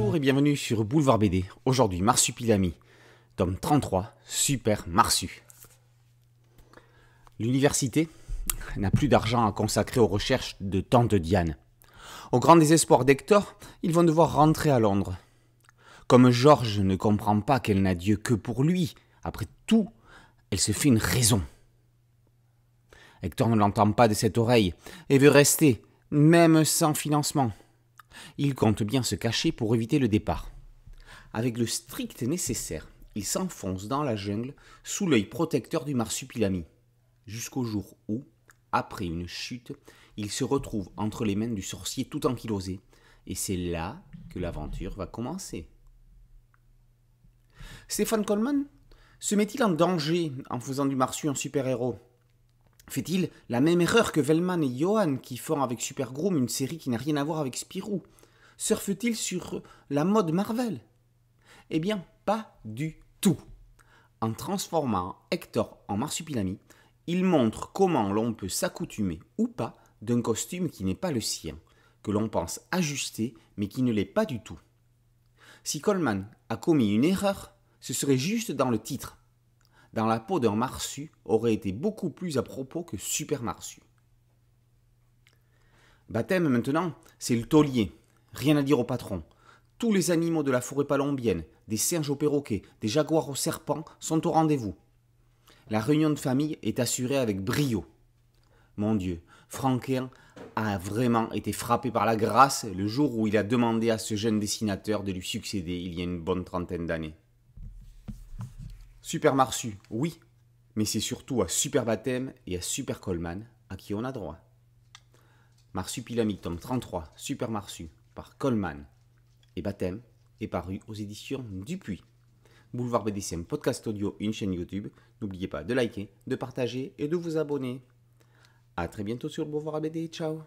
Bonjour et bienvenue sur Boulevard BD. Aujourd'hui, Marsupilami, tome 33, Super Marsu. L'université n'a plus d'argent à consacrer aux recherches de tante Diane. Au grand désespoir d'Hector, ils vont devoir rentrer à Londres. Comme Georges ne comprend pas qu'elle n'a Dieu que pour lui, après tout, elle se fait une raison. Hector ne l'entend pas de cette oreille et veut rester, même sans financement. Il compte bien se cacher pour éviter le départ. Avec le strict nécessaire, il s'enfonce dans la jungle sous l'œil protecteur du marsupilami, jusqu'au jour où, après une chute, il se retrouve entre les mains du sorcier tout ankylosé, et c'est là que l'aventure va commencer. Stéphane Coleman se met-il en danger en faisant du marsu un super-héros fait-il la même erreur que Velman et Johan qui font avec Groom une série qui n'a rien à voir avec Spirou Surfe-t-il sur la mode Marvel Eh bien, pas du tout. En transformant Hector en marsupilami, il montre comment l'on peut s'accoutumer ou pas d'un costume qui n'est pas le sien, que l'on pense ajusté mais qui ne l'est pas du tout. Si Coleman a commis une erreur, ce serait juste dans le titre, dans la peau d'un marsu aurait été beaucoup plus à propos que super marsu. Baptême maintenant, c'est le taulier. Rien à dire au patron. Tous les animaux de la forêt palombienne, des singes aux perroquets, des jaguars aux serpents, sont au rendez-vous. La réunion de famille est assurée avec brio. Mon Dieu, Franquin a vraiment été frappé par la grâce le jour où il a demandé à ce jeune dessinateur de lui succéder il y a une bonne trentaine d'années. Super Marsu, oui, mais c'est surtout à Super Baptême et à Super Coleman à qui on a droit. Marsupilami, tome 33, Super Marsu, par Coleman et Baptême, est paru aux éditions Dupuis. Boulevard BDCM Podcast Audio, une chaîne YouTube. N'oubliez pas de liker, de partager et de vous abonner. A très bientôt sur le Boulevard BD. Ciao